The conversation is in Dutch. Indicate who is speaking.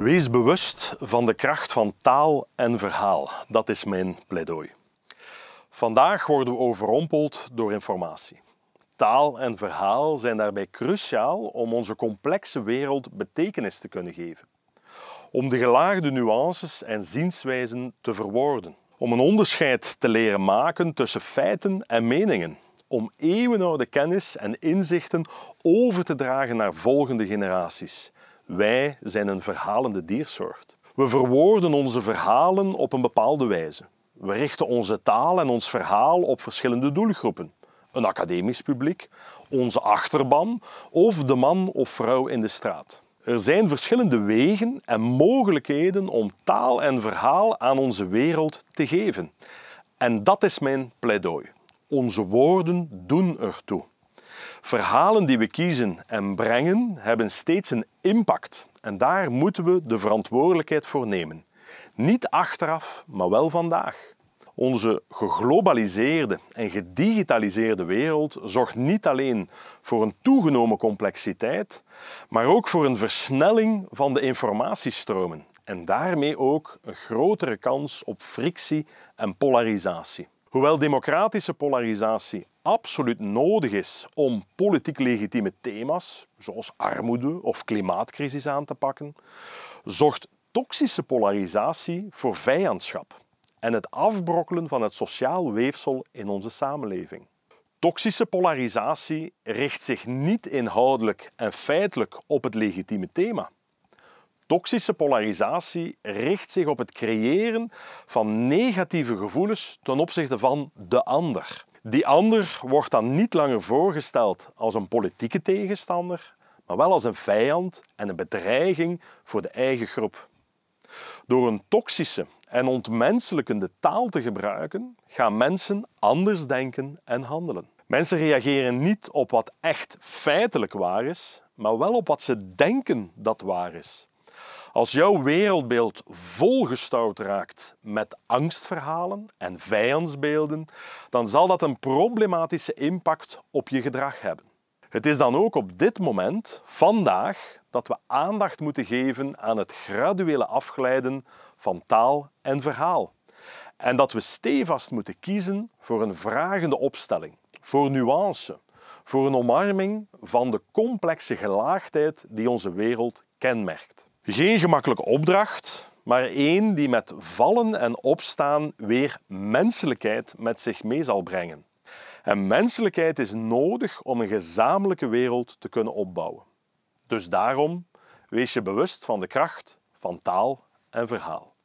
Speaker 1: Wees bewust van de kracht van taal en verhaal. Dat is mijn pleidooi. Vandaag worden we overrompeld door informatie. Taal en verhaal zijn daarbij cruciaal om onze complexe wereld betekenis te kunnen geven. Om de gelaagde nuances en zienswijzen te verwoorden. Om een onderscheid te leren maken tussen feiten en meningen. Om eeuwenoude kennis en inzichten over te dragen naar volgende generaties wij zijn een verhalende diersoort. We verwoorden onze verhalen op een bepaalde wijze. We richten onze taal en ons verhaal op verschillende doelgroepen. Een academisch publiek, onze achterban of de man of vrouw in de straat. Er zijn verschillende wegen en mogelijkheden om taal en verhaal aan onze wereld te geven. En dat is mijn pleidooi. Onze woorden doen ertoe. Verhalen die we kiezen en brengen hebben steeds een impact en daar moeten we de verantwoordelijkheid voor nemen. Niet achteraf, maar wel vandaag. Onze geglobaliseerde en gedigitaliseerde wereld zorgt niet alleen voor een toegenomen complexiteit, maar ook voor een versnelling van de informatiestromen en daarmee ook een grotere kans op frictie en polarisatie. Hoewel democratische polarisatie absoluut nodig is om politiek legitieme thema's, zoals armoede of klimaatcrisis, aan te pakken, zorgt toxische polarisatie voor vijandschap en het afbrokkelen van het sociaal weefsel in onze samenleving. Toxische polarisatie richt zich niet inhoudelijk en feitelijk op het legitieme thema. Toxische polarisatie richt zich op het creëren van negatieve gevoelens ten opzichte van de ander. Die ander wordt dan niet langer voorgesteld als een politieke tegenstander, maar wel als een vijand en een bedreiging voor de eigen groep. Door een toxische en ontmenselijkende taal te gebruiken, gaan mensen anders denken en handelen. Mensen reageren niet op wat echt feitelijk waar is, maar wel op wat ze denken dat waar is. Als jouw wereldbeeld volgestouwd raakt met angstverhalen en vijandsbeelden, dan zal dat een problematische impact op je gedrag hebben. Het is dan ook op dit moment, vandaag, dat we aandacht moeten geven aan het graduele afglijden van taal en verhaal. En dat we stevast moeten kiezen voor een vragende opstelling, voor nuance, voor een omarming van de complexe gelaagdheid die onze wereld kenmerkt. Geen gemakkelijke opdracht, maar één die met vallen en opstaan weer menselijkheid met zich mee zal brengen. En menselijkheid is nodig om een gezamenlijke wereld te kunnen opbouwen. Dus daarom wees je bewust van de kracht van taal en verhaal.